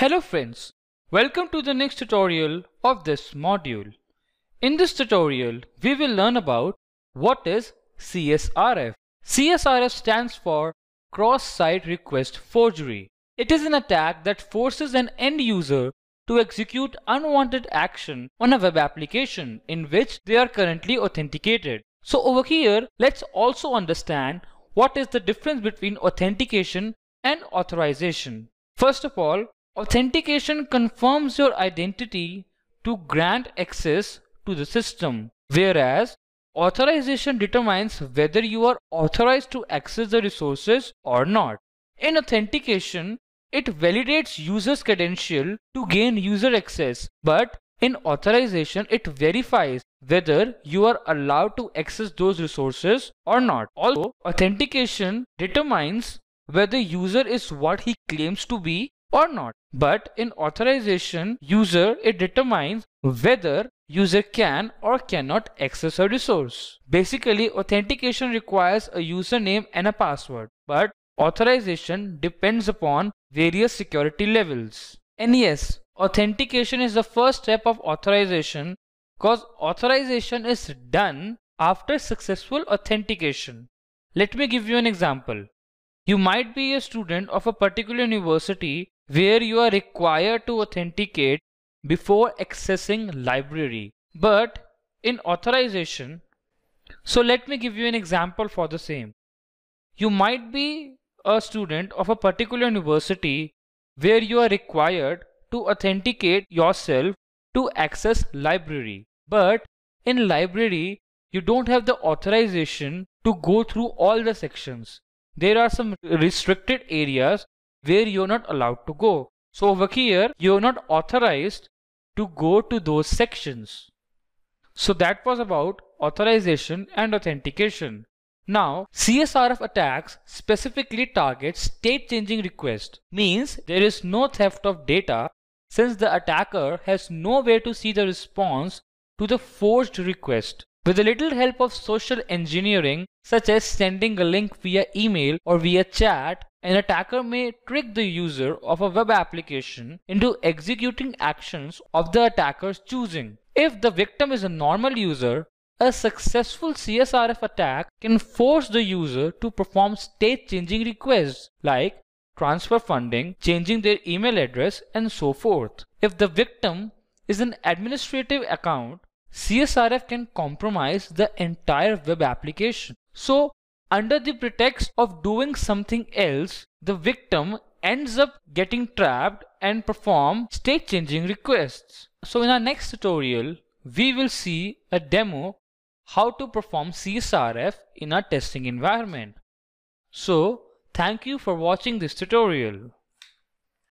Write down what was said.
Hello friends, welcome to the next tutorial of this module. In this tutorial, we will learn about what is CSRF. CSRF stands for Cross-Site Request Forgery. It is an attack that forces an end user to execute unwanted action on a web application in which they are currently authenticated. So over here, let's also understand what is the difference between authentication and authorization. First of all, Authentication confirms your identity to grant access to the system, whereas authorization determines whether you are authorized to access the resources or not. In authentication, it validates user's credential to gain user access, but in authorization, it verifies whether you are allowed to access those resources or not. Also, authentication determines whether user is what he claims to be or not. But in authorization user, it determines whether user can or cannot access a resource. Basically, authentication requires a username and a password, but authorization depends upon various security levels. And yes, authentication is the first step of authorization because authorization is done after successful authentication. Let me give you an example. You might be a student of a particular university where you are required to authenticate before accessing library but in authorization so let me give you an example for the same you might be a student of a particular university where you are required to authenticate yourself to access library but in library you don't have the authorization to go through all the sections there are some restricted areas where you're not allowed to go. So over here, you're not authorized to go to those sections. So that was about authorization and authentication. Now, CSRF attacks specifically target state changing requests, means there is no theft of data since the attacker has no way to see the response to the forged request. With a little help of social engineering, such as sending a link via email or via chat, an attacker may trick the user of a web application into executing actions of the attacker's choosing. If the victim is a normal user, a successful CSRF attack can force the user to perform state changing requests like transfer funding, changing their email address, and so forth. If the victim is an administrative account, CSRF can compromise the entire web application. So under the pretext of doing something else, the victim ends up getting trapped and perform state changing requests. So in our next tutorial, we will see a demo how to perform CSRF in our testing environment. So thank you for watching this tutorial.